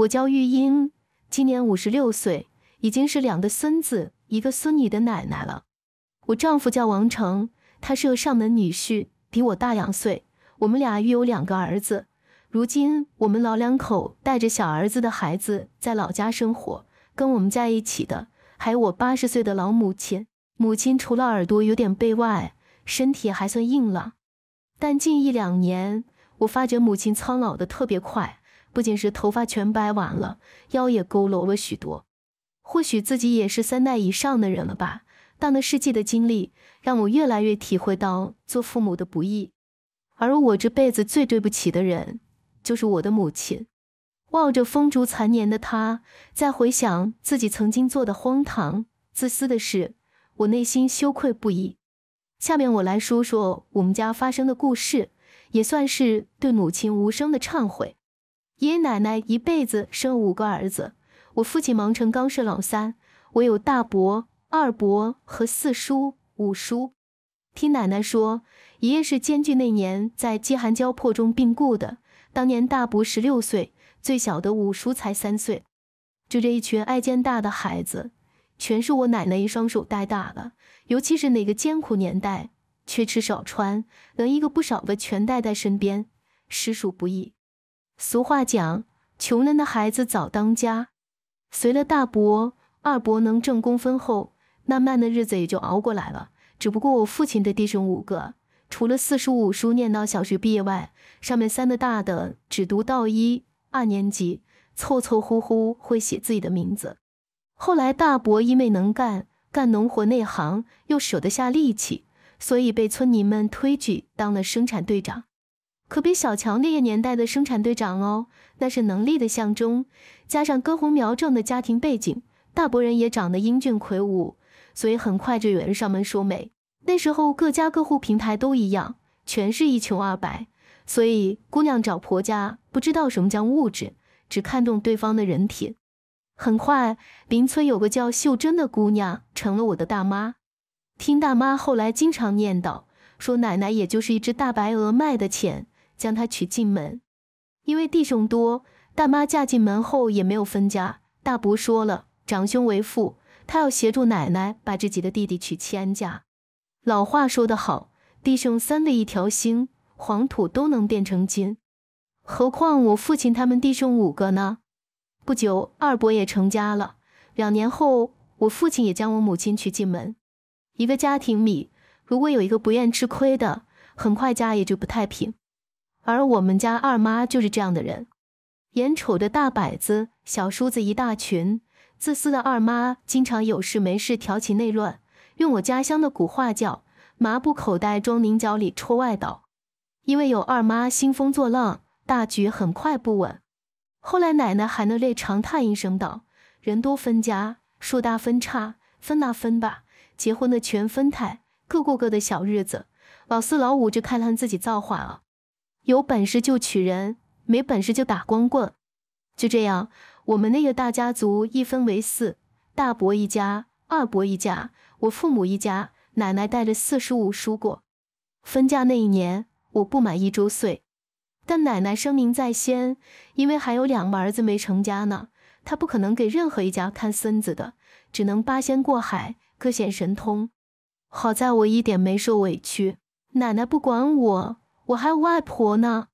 我叫玉英，今年五十六岁，已经是两个孙子一个孙女的奶奶了。我丈夫叫王成，他是个上门女婿，比我大两岁。我们俩育有两个儿子，如今我们老两口带着小儿子的孩子在老家生活。跟我们在一起的还有我八十岁的老母亲。母亲除了耳朵有点背外，身体还算硬朗。但近一两年，我发觉母亲苍老的特别快。不仅是头发全白完了，腰也佝偻了许多。或许自己也是三代以上的人了吧？但那世纪的经历让我越来越体会到做父母的不易。而我这辈子最对不起的人就是我的母亲。望着风烛残年的她，在回想自己曾经做的荒唐、自私的事，我内心羞愧不已。下面我来说说我们家发生的故事，也算是对母亲无声的忏悔。爷爷奶奶一辈子生了五个儿子，我父亲忙成刚是老三。我有大伯、二伯和四叔、五叔。听奶奶说，爷爷是艰巨那年在饥寒交迫中病故的。当年大伯十六岁，最小的五叔才三岁。就这一群爱见大的孩子，全是我奶奶一双手带大的。尤其是那个艰苦年代，缺吃少穿，能一个不少的全带在身边，实属不易。俗话讲，穷人的孩子早当家。随了大伯、二伯能挣工分后，那慢的日子也就熬过来了。只不过我父亲的弟兄五个，除了四叔、五叔念到小学毕业外，上面三个大的只读到一二年级，凑凑乎乎会写自己的名字。后来大伯因为能干，干农活内行，又舍得下力气，所以被村民们推举当了生产队长。可比小强那个年代的生产队长哦，那是能力的象征，加上歌红苗正的家庭背景，大伯人也长得英俊魁梧，所以很快就有人上门说媒。那时候各家各户平台都一样，全是一穷二白，所以姑娘找婆家不知道什么叫物质，只看重对方的人品。很快，邻村有个叫秀珍的姑娘成了我的大妈。听大妈后来经常念叨，说奶奶也就是一只大白鹅卖的钱。将他娶进门，因为弟兄多，大妈嫁进门后也没有分家。大伯说了，长兄为父，他要协助奶奶把自己的弟弟娶妻安家。老话说得好，弟兄三个一条心，黄土都能变成金，何况我父亲他们弟兄五个呢？不久，二伯也成家了。两年后，我父亲也将我母亲娶进门。一个家庭里，如果有一个不愿吃亏的，很快家也就不太平。而我们家二妈就是这样的人，眼瞅着大摆子、小叔子一大群，自私的二妈经常有事没事挑起内乱，用我家乡的古话叫“麻布口袋装菱角里戳外倒”。因为有二妈兴风作浪，大局很快不稳。后来奶奶还着泪长叹一声道：“人多分家，树大分叉，分那分吧，结婚的全分太，各过各的小日子，老四老五就看看自己造化了。”有本事就娶人，没本事就打光棍。就这样，我们那个大家族一分为四：大伯一家、二伯一家、我父母一家、奶奶带着四叔五叔过。分家那一年，我不满一周岁，但奶奶声明在先，因为还有两个儿子没成家呢，她不可能给任何一家看孙子的，只能八仙过海，各显神通。好在我一点没受委屈，奶奶不管我。我还有外婆呢，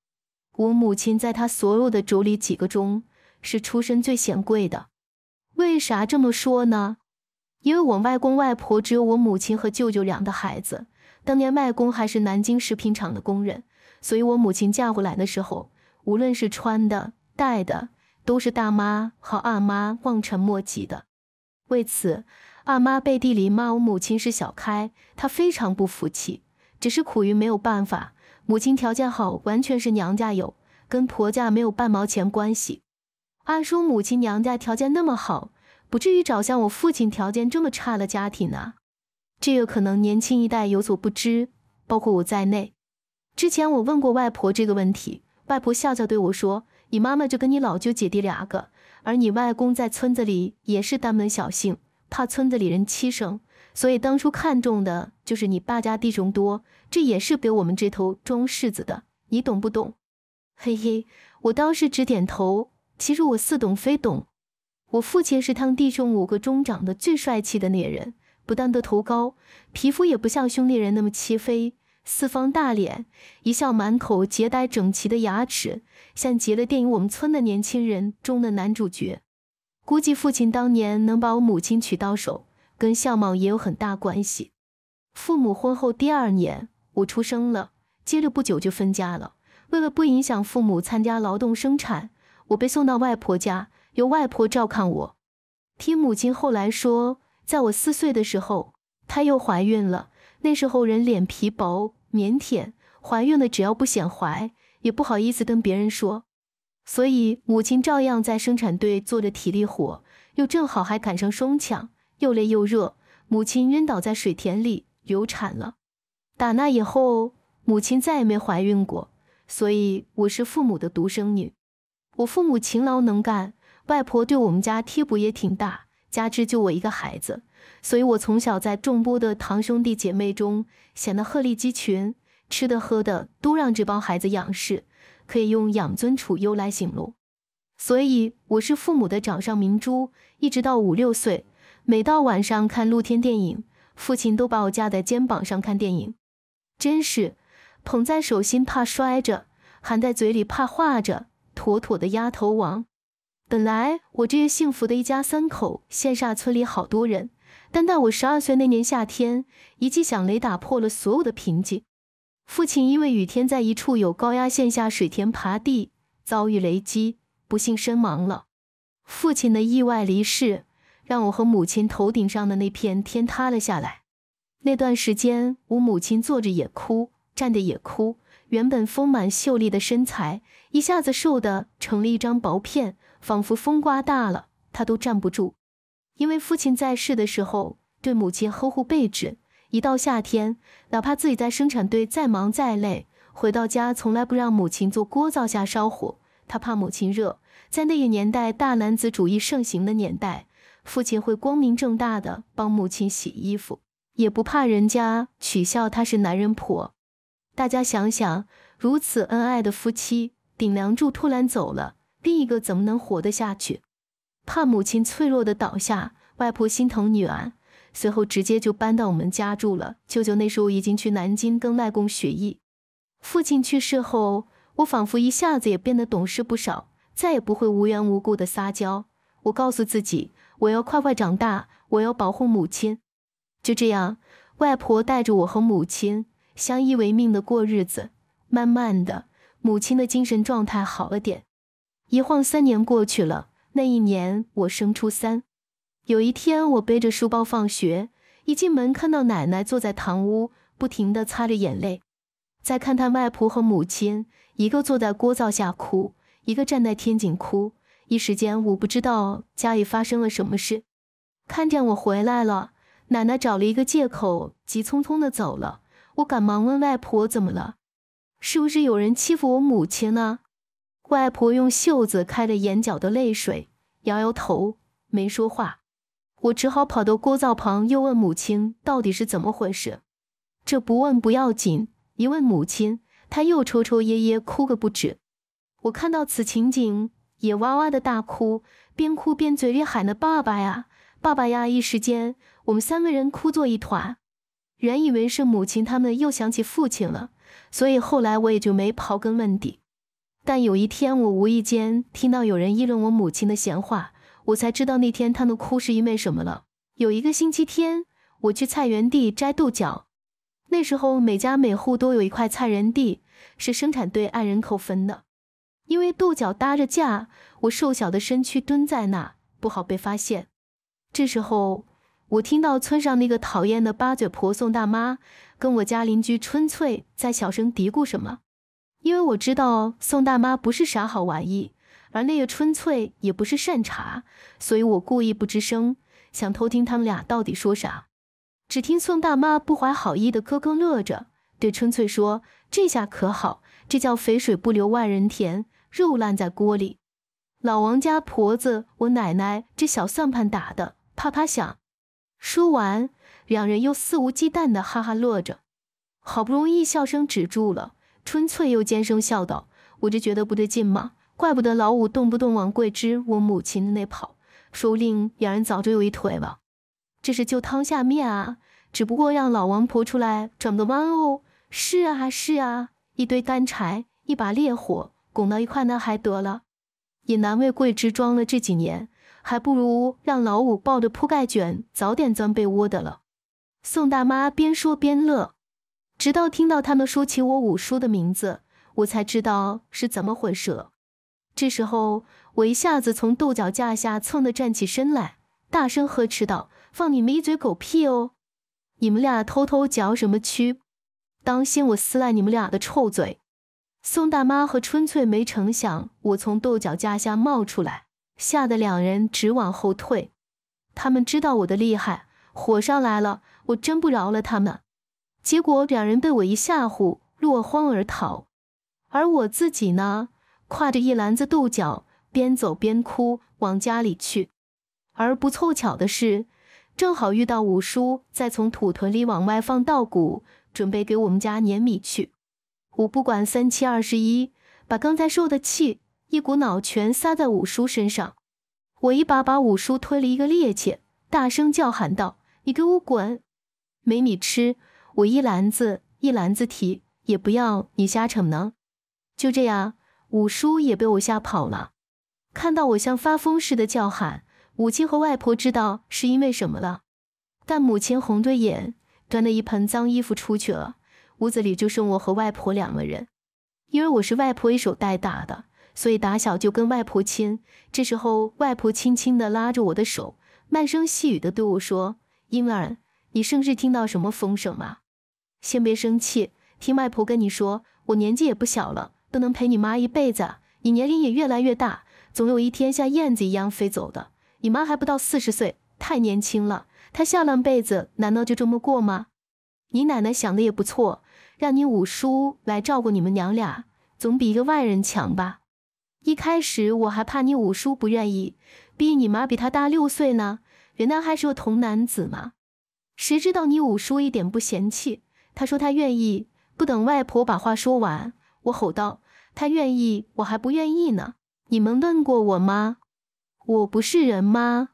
我母亲在她所有的妯娌几个中是出身最显贵的。为啥这么说呢？因为我外公外婆只有我母亲和舅舅两个孩子。当年外公还是南京食品厂的工人，所以我母亲嫁过来的时候，无论是穿的、戴的，都是大妈和阿妈望尘莫及的。为此，阿妈背地里骂我母亲是小开，她非常不服气，只是苦于没有办法。母亲条件好，完全是娘家有，跟婆家没有半毛钱关系。按说母亲娘家条件那么好，不至于找像我父亲条件这么差的家庭啊。这个可能年轻一代有所不知，包括我在内。之前我问过外婆这个问题，外婆笑笑对我说：“你妈妈就跟你老舅姐弟俩个，而你外公在村子里也是单门小姓，怕村子里人欺生。”所以当初看中的就是你爸家弟兄多，这也是给我们这头装柿子的，你懂不懂？嘿嘿，我当时只点头，其实我似懂非懂。我父亲是堂弟兄五个中长得最帅气的那人，不但头高，皮肤也不像兄弟人那么漆黑，四方大脸，一笑满口洁白整齐的牙齿，像极了电影。我们村的年轻人中的男主角，估计父亲当年能把我母亲娶到手。跟相貌也有很大关系。父母婚后第二年，我出生了，接着不久就分家了。为了不影响父母参加劳动生产，我被送到外婆家，由外婆照看我。听母亲后来说，在我四岁的时候，她又怀孕了。那时候人脸皮薄，腼腆，怀孕了只要不显怀，也不好意思跟别人说，所以母亲照样在生产队做着体力活，又正好还赶上双抢。又累又热，母亲晕倒在水田里，流产了。打那以后，母亲再也没怀孕过，所以我是父母的独生女。我父母勤劳能干，外婆对我们家贴补也挺大，加之就我一个孩子，所以我从小在众多的堂兄弟姐妹中显得鹤立鸡群，吃的喝的都让这帮孩子仰视，可以用养尊处优来形容。所以我是父母的掌上明珠，一直到五六岁。每到晚上看露天电影，父亲都把我架在肩膀上看电影，真是捧在手心怕摔着，含在嘴里怕化着，妥妥的丫头王。本来我这幸福的一家三口羡煞村里好多人，但在我十二岁那年夏天，一记响雷打破了所有的平静。父亲因为雨天在一处有高压线下水田爬地，遭遇雷击，不幸身亡了。父亲的意外离世。让我和母亲头顶上的那片天塌了下来。那段时间，我母亲坐着也哭，站着也哭。原本丰满秀丽的身材，一下子瘦的成了一张薄片，仿佛风刮大了，她都站不住。因为父亲在世的时候对母亲呵护备至，一到夏天，哪怕自己在生产队再忙再累，回到家从来不让母亲坐锅灶下烧火，他怕母亲热。在那个年代，大男子主义盛行的年代。父亲会光明正大的帮母亲洗衣服，也不怕人家取笑他是男人婆。大家想想，如此恩爱的夫妻，顶梁柱突然走了，另一个怎么能活得下去？怕母亲脆弱的倒下，外婆心疼女儿，随后直接就搬到我们家住了。舅舅那时候已经去南京跟外公学艺。父亲去世后，我仿佛一下子也变得懂事不少，再也不会无缘无故的撒娇。我告诉自己。我要快快长大，我要保护母亲。就这样，外婆带着我和母亲相依为命的过日子。慢慢的，母亲的精神状态好了点。一晃三年过去了，那一年我升初三。有一天，我背着书包放学，一进门看到奶奶坐在堂屋，不停的擦着眼泪。再看看外婆和母亲，一个坐在锅灶下哭，一个站在天井哭。一时间，我不知道家里发生了什么事。看见我回来了，奶奶找了一个借口，急匆匆地走了。我赶忙问外婆怎么了，是不是有人欺负我母亲呢？外婆用袖子开着眼角的泪水，摇摇头，没说话。我只好跑到锅灶旁，又问母亲到底是怎么回事。这不问不要紧，一问母亲，她又抽抽噎噎，哭个不止。我看到此情景。也哇哇的大哭，边哭边嘴里喊着“爸爸呀，爸爸呀！”一时间，我们三个人哭作一团。原以为是母亲，他们又想起父亲了，所以后来我也就没刨根问底。但有一天，我无意间听到有人议论我母亲的闲话，我才知道那天他们哭是因为什么了。有一个星期天，我去菜园地摘豆角。那时候，每家每户都有一块菜园地，是生产队按人口分的。因为豆角搭着架，我瘦小的身躯蹲在那，不好被发现。这时候，我听到村上那个讨厌的八嘴婆宋大妈跟我家邻居春翠在小声嘀咕什么。因为我知道宋大妈不是啥好玩意，而那个春翠也不是善茬，所以我故意不吱声，想偷听他们俩到底说啥。只听宋大妈不怀好意的咯咯乐着，对春翠说：“这下可好，这叫肥水不流外人田。”肉烂在锅里，老王家婆子，我奶奶这小算盘打的啪啪响。说完，两人又肆无忌惮的哈哈乐着。好不容易笑声止住了，春翠又尖声笑道：“我就觉得不对劲嘛，怪不得老五动不动往桂枝我母亲那跑，说不定两人早就有一腿了。这是就汤下面啊，只不过让老王婆出来转个弯哦。是啊是啊，一堆干柴，一把烈火。”拱到一块那还得了？也难为桂枝装了这几年，还不如让老五抱着铺盖卷早点钻被窝的了。宋大妈边说边乐，直到听到他们说起我五叔的名字，我才知道是怎么回事。这时候，我一下子从豆角架下蹭的站起身来，大声呵斥道：“放你们一嘴狗屁哦！你们俩偷偷嚼什么蛆？当心我撕烂你们俩的臭嘴！”宋大妈和春翠没成想，我从豆角架下冒出来，吓得两人直往后退。他们知道我的厉害，火上来了，我真不饶了他们。结果两人被我一吓唬，落荒而逃。而我自己呢，挎着一篮子豆角，边走边哭，往家里去。而不凑巧的是，正好遇到五叔在从土屯里往外放稻谷，准备给我们家碾米去。我不管三七二十一，把刚才受的气一股脑全撒在五叔身上。我一把把五叔推了一个趔趄，大声叫喊道：“你给我滚！没米吃，我一篮子一篮子提，也不要你瞎逞能！”就这样，五叔也被我吓跑了。看到我像发疯似的叫喊，母亲和外婆知道是因为什么了，但母亲红着眼端着一盆脏衣服出去了。屋子里就剩我和外婆两个人，因为我是外婆一手带大的，所以打小就跟外婆亲。这时候，外婆轻轻地拉着我的手，慢声细语地对我说：“婴儿，你是不是听到什么风声吗？先别生气，听外婆跟你说，我年纪也不小了，不能陪你妈一辈子。你年龄也越来越大，总有一天像燕子一样飞走的。你妈还不到四十岁，太年轻了，她下半辈子难道就这么过吗？你奶奶想的也不错。”让你五叔来照顾你们娘俩，总比一个外人强吧？一开始我还怕你五叔不愿意，毕竟你妈比他大六岁呢，人家还是个童男子嘛。谁知道你五叔一点不嫌弃，他说他愿意。不等外婆把话说完，我吼道：“他愿意，我还不愿意呢！你们问过我吗？我不是人吗？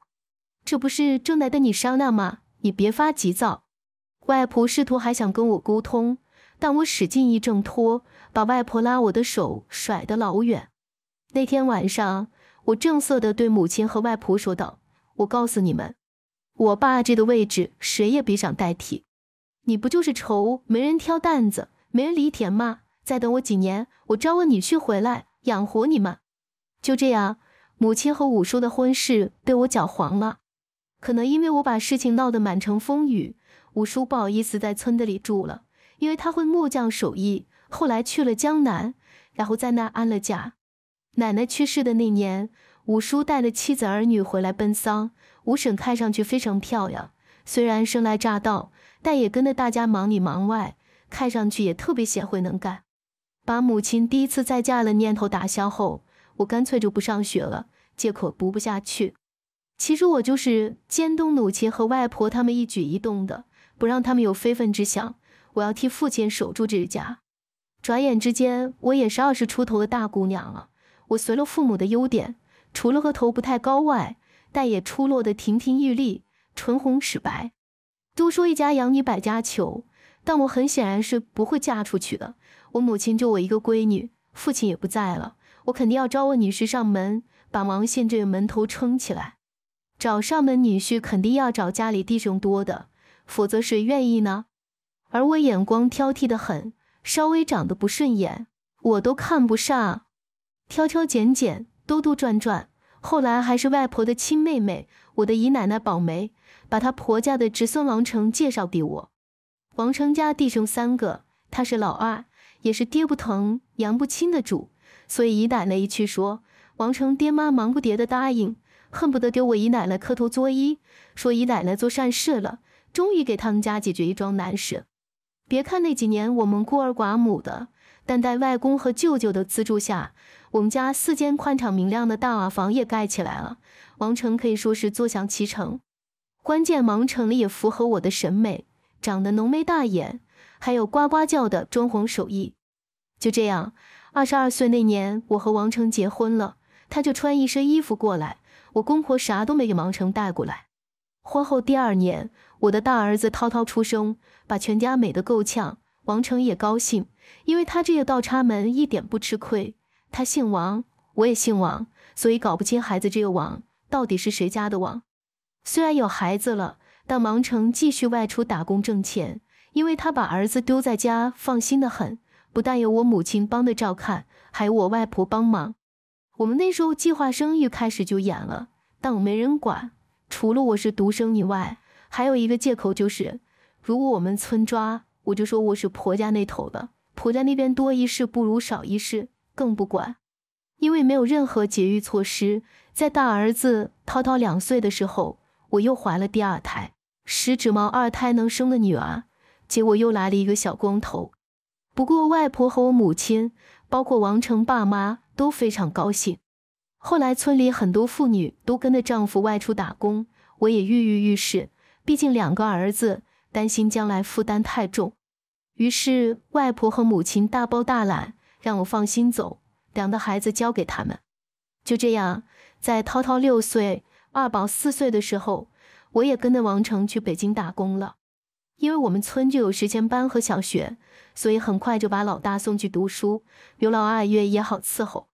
这不是正在跟你商量吗？你别发急躁。”外婆试图还想跟我沟通。但我使劲一挣脱，把外婆拉我的手甩得老远。那天晚上，我正色地对母亲和外婆说道：“我告诉你们，我爸这个位置谁也别想代替。你不就是愁没人挑担子，没人犁田吗？再等我几年，我招个女婿回来养活你们。”就这样，母亲和五叔的婚事被我搅黄了。可能因为我把事情闹得满城风雨，五叔不好意思在村子里住了。因为他会木匠手艺，后来去了江南，然后在那安了家。奶奶去世的那年，五叔带了妻子儿女回来奔丧。五婶看上去非常漂亮，虽然生来乍到，但也跟着大家忙里忙外，看上去也特别贤惠能干。把母亲第一次再嫁的念头打消后，我干脆就不上学了，借口读不下去。其实我就是监督母亲和外婆他们一举一动的，不让他们有非分之想。我要替父亲守住这家。转眼之间，我也是二十出头的大姑娘了。我随了父母的优点，除了个头不太高外，但也出落得亭亭玉立，唇红齿白。都说一家养你百家求，但我很显然是不会嫁出去的。我母亲就我一个闺女，父亲也不在了，我肯定要招我女婿上门，把王信这个门头撑起来。找上门女婿，肯定要找家里弟兄多的，否则谁愿意呢？而我眼光挑剔的很，稍微长得不顺眼，我都看不上。挑挑拣拣，兜兜转转，后来还是外婆的亲妹妹，我的姨奶奶保媒，把她婆家的侄孙王成介绍给我。王成家弟兄三个，他是老二，也是爹不疼、娘不亲的主，所以姨奶奶一去说，王成爹妈忙不迭的答应，恨不得给我姨奶奶磕头作揖，说姨奶奶做善事了，终于给他们家解决一桩难事。别看那几年我们孤儿寡母的，但在外公和舅舅的资助下，我们家四间宽敞明亮的大瓦房也盖起来了。王成可以说是坐享其成，关键王成也符合我的审美，长得浓眉大眼，还有呱呱叫的装潢手艺。就这样，二十二岁那年，我和王成结婚了，他就穿一身衣服过来，我公婆啥都没给王成带过来。婚后第二年，我的大儿子涛涛出生，把全家美得够呛。王成也高兴，因为他这个倒插门一点不吃亏。他姓王，我也姓王，所以搞不清孩子这个王到底是谁家的王。虽然有孩子了，但王成继续外出打工挣钱，因为他把儿子丢在家，放心的很，不但有我母亲帮着照看，还有我外婆帮忙。我们那时候计划生育开始就严了，但我没人管。除了我是独生以外，还有一个借口就是，如果我们村抓，我就说我是婆家那头的，婆家那边多一事不如少一事，更不管。因为没有任何节育措施，在大儿子涛涛两岁的时候，我又怀了第二胎，十指毛二胎能生个女儿，结果又来了一个小光头。不过外婆和我母亲，包括王成爸妈都非常高兴。后来村里很多妇女都跟着丈夫外出打工，我也跃跃欲试。毕竟两个儿子，担心将来负担太重，于是外婆和母亲大包大揽，让我放心走，两个孩子交给他们。就这样，在涛涛六岁、二宝四岁的时候，我也跟着王成去北京打工了。因为我们村就有学前班和小学，所以很快就把老大送去读书，刘老二月也好伺候。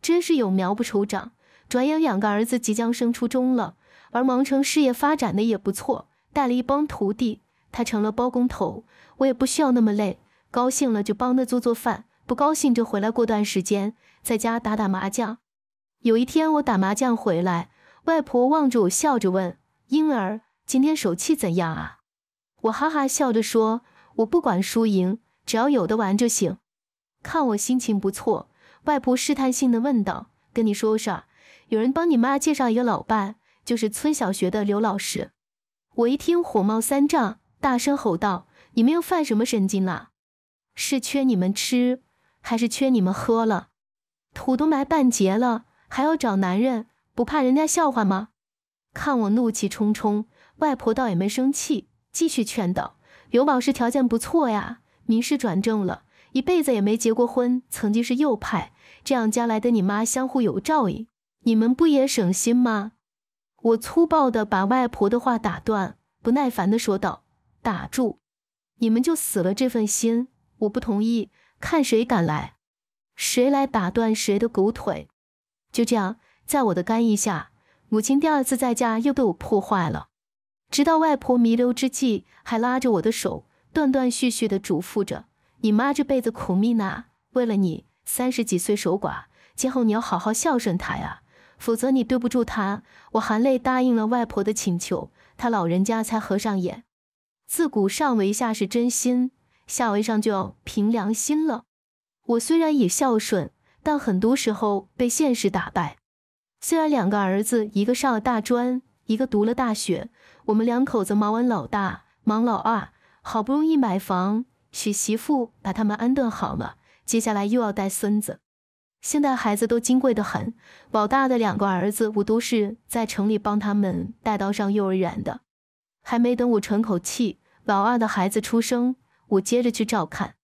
真是有苗不愁长，转眼两个儿子即将升初中了，而王成事业发展的也不错，带了一帮徒弟，他成了包工头。我也不需要那么累，高兴了就帮他做做饭，不高兴就回来过段时间，在家打打麻将。有一天我打麻将回来，外婆望着我笑着问：“婴儿，今天手气怎样啊？”我哈哈笑着说：“我不管输赢，只要有的玩就行。”看我心情不错。外婆试探性的问道：“跟你说说，有人帮你妈介绍一个老伴，就是村小学的刘老师。”我一听火冒三丈，大声吼道：“你们又犯什么神经了？是缺你们吃，还是缺你们喝了？土都埋半截了，还要找男人，不怕人家笑话吗？”看我怒气冲冲，外婆倒也没生气，继续劝道：“刘老师条件不错呀，名师转正了，一辈子也没结过婚，曾经是右派。”这样，将来的你妈相互有照应，你们不也省心吗？我粗暴地把外婆的话打断，不耐烦地说道：“打住！你们就死了这份心，我不同意。看谁敢来，谁来打断谁的狗腿！”就这样，在我的干预下，母亲第二次再嫁又被我破坏了。直到外婆弥留之际，还拉着我的手，断断续续地嘱咐着：“你妈这辈子苦命呐，为了你。”三十几岁守寡，今后你要好好孝顺他呀，否则你对不住他。我含泪答应了外婆的请求，他老人家才合上眼。自古上为下是真心，下为上就要凭良心了。我虽然也孝顺，但很多时候被现实打败。虽然两个儿子，一个上了大专，一个读了大学，我们两口子忙完老大，忙老二，好不容易买房娶媳妇，把他们安顿好了。接下来又要带孙子，现在孩子都金贵的很。老大的两个儿子，我都是在城里帮他们带到上幼儿园的。还没等我喘口气，老二的孩子出生，我接着去照看。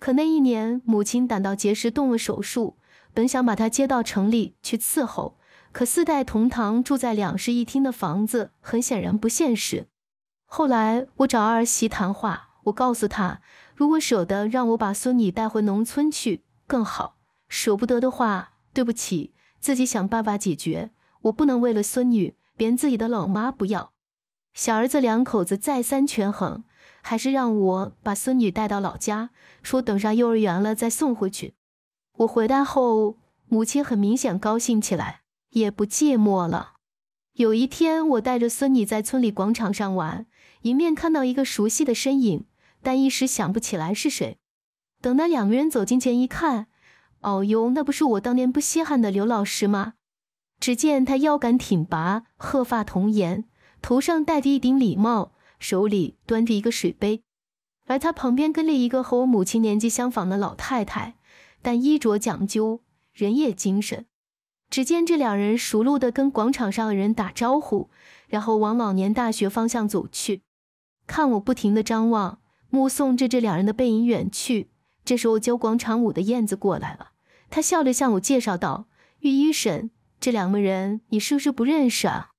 可那一年，母亲胆道结石动了手术，本想把她接到城里去伺候，可四代同堂住在两室一厅的房子，很显然不现实。后来我找二儿媳谈话，我告诉她。如果舍得让我把孙女带回农村去更好，舍不得的话，对不起，自己想办法解决。我不能为了孙女连自己的老妈不要。小儿子两口子再三权衡，还是让我把孙女带到老家，说等上幼儿园了再送回去。我回来后，母亲很明显高兴起来，也不寂寞了。有一天，我带着孙女在村里广场上玩，迎面看到一个熟悉的身影。但一时想不起来是谁。等那两个人走近前一看，哦哟，那不是我当年不稀罕的刘老师吗？只见他腰杆挺拔，鹤发童颜，头上戴着一顶礼帽，手里端着一个水杯。而他旁边跟了一个和我母亲年纪相仿的老太太，但衣着讲究，人也精神。只见这两人熟路地跟广场上的人打招呼，然后往老年大学方向走去。看我不停地张望。目送着这两人的背影远去，这时候教广场舞的燕子过来了，她笑着向我介绍道：“玉医生，这两个人你是不是不认识啊？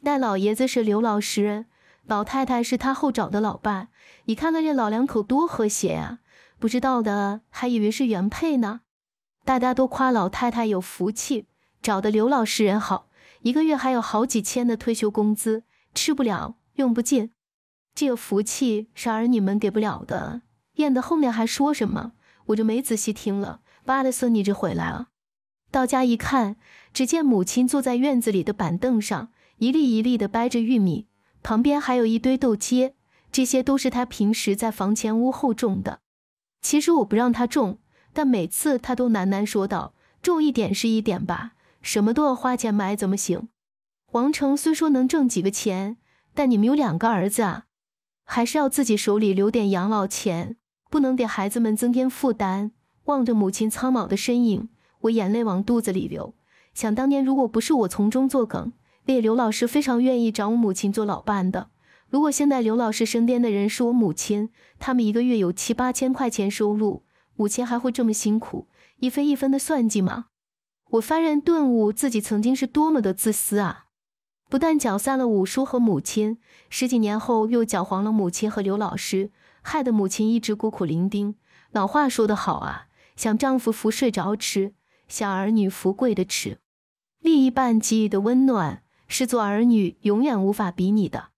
那老爷子是刘老实人，老太太是他后找的老伴，你看看这老两口多和谐啊，不知道的还以为是原配呢。大家都夸老太太有福气，找的刘老实人好，一个月还有好几千的退休工资，吃不了用不尽。”这个福气是儿女们给不了的。燕的后面还说什么，我就没仔细听了。巴的点尼就回来了，到家一看，只见母亲坐在院子里的板凳上，一粒一粒的掰着玉米，旁边还有一堆豆秸，这些都是他平时在房前屋后种的。其实我不让他种，但每次他都喃喃说道：“种一点是一点吧，什么都要花钱买，怎么行？”王成虽说能挣几个钱，但你们有两个儿子啊。还是要自己手里留点养老钱，不能给孩子们增添负担。望着母亲苍老的身影，我眼泪往肚子里流。想当年，如果不是我从中作梗，那刘老师非常愿意找我母亲做老伴的。如果现在刘老师身边的人是我母亲，他们一个月有七八千块钱收入，母亲还会这么辛苦，一分一分的算计吗？我幡然顿悟，自己曾经是多么的自私啊！不但搅散了五叔和母亲，十几年后又搅黄了母亲和刘老师，害得母亲一直孤苦伶仃。老话说得好啊，想丈夫福睡着吃，想儿女福贵的吃，另一半给予的温暖是做儿女永远无法比拟的。